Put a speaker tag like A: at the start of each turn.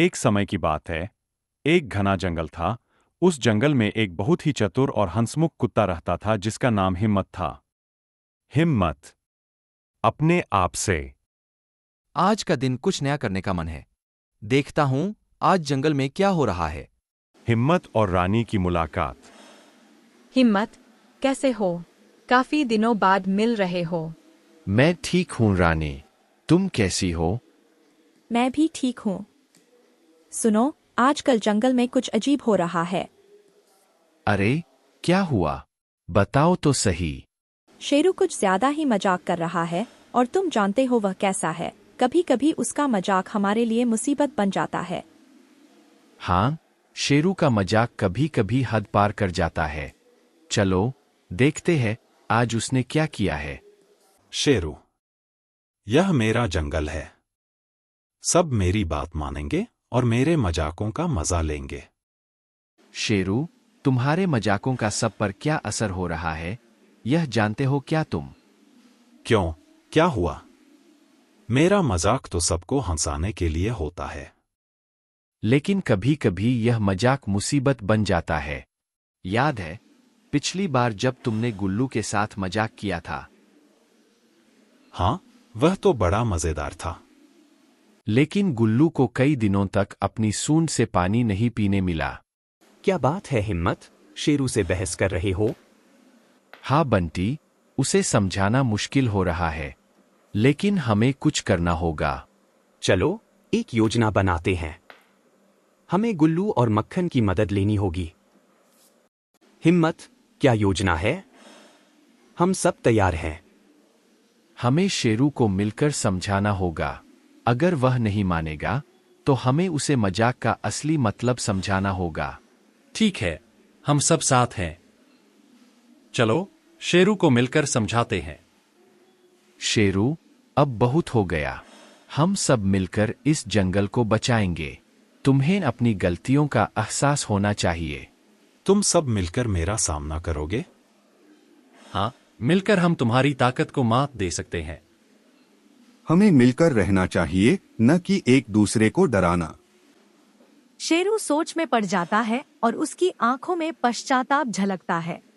A: एक समय की बात है एक घना जंगल था उस जंगल में एक बहुत ही चतुर और हंसमुख कुत्ता रहता था जिसका नाम हिम्मत था हिम्मत अपने आप से आज का दिन कुछ नया करने का मन है देखता हूं आज जंगल में क्या हो रहा है हिम्मत और रानी की मुलाकात
B: हिम्मत कैसे हो काफी दिनों बाद मिल रहे हो
A: मैं ठीक हूँ रानी तुम कैसी हो
B: मैं भी ठीक हूँ सुनो आजकल जंगल में कुछ अजीब हो रहा है
A: अरे क्या हुआ बताओ तो सही
B: शेरू कुछ ज्यादा ही मजाक कर रहा है और तुम जानते हो वह कैसा है कभी कभी उसका मजाक हमारे लिए मुसीबत बन जाता है
A: हाँ शेरू का मजाक कभी कभी हद पार कर जाता है चलो देखते हैं आज उसने क्या किया है शेरू यह मेरा जंगल है सब मेरी बात मानेंगे और मेरे मजाकों का मजा लेंगे शेरू तुम्हारे मजाकों का सब पर क्या असर हो रहा है यह जानते हो क्या तुम क्यों क्या हुआ मेरा मजाक तो सबको हंसाने के लिए होता है लेकिन कभी कभी यह मजाक मुसीबत बन जाता है याद है पिछली बार जब तुमने गुल्लू के साथ मजाक किया था हाँ वह तो बड़ा मजेदार था लेकिन गुल्लू को कई दिनों तक अपनी सूंड से पानी नहीं पीने मिला क्या बात है हिम्मत शेरू से बहस कर रहे हो हाँ बंटी उसे समझाना मुश्किल हो रहा है लेकिन हमें कुछ करना होगा चलो एक योजना बनाते हैं हमें गुल्लू और मक्खन की मदद लेनी होगी हिम्मत क्या योजना है हम सब तैयार हैं हमें शेरू को मिलकर समझाना होगा अगर वह नहीं मानेगा तो हमें उसे मजाक का असली मतलब समझाना होगा ठीक है हम सब साथ हैं चलो शेरू को मिलकर समझाते हैं शेरू अब बहुत हो गया हम सब मिलकर इस जंगल को बचाएंगे तुम्हें अपनी गलतियों का एहसास होना चाहिए तुम सब मिलकर मेरा सामना करोगे हाँ मिलकर हम तुम्हारी ताकत को मात दे सकते हैं हमें मिलकर रहना चाहिए न कि एक दूसरे को डराना
B: शेरू सोच में पड़ जाता है और उसकी आंखों में पश्चाताप झलकता है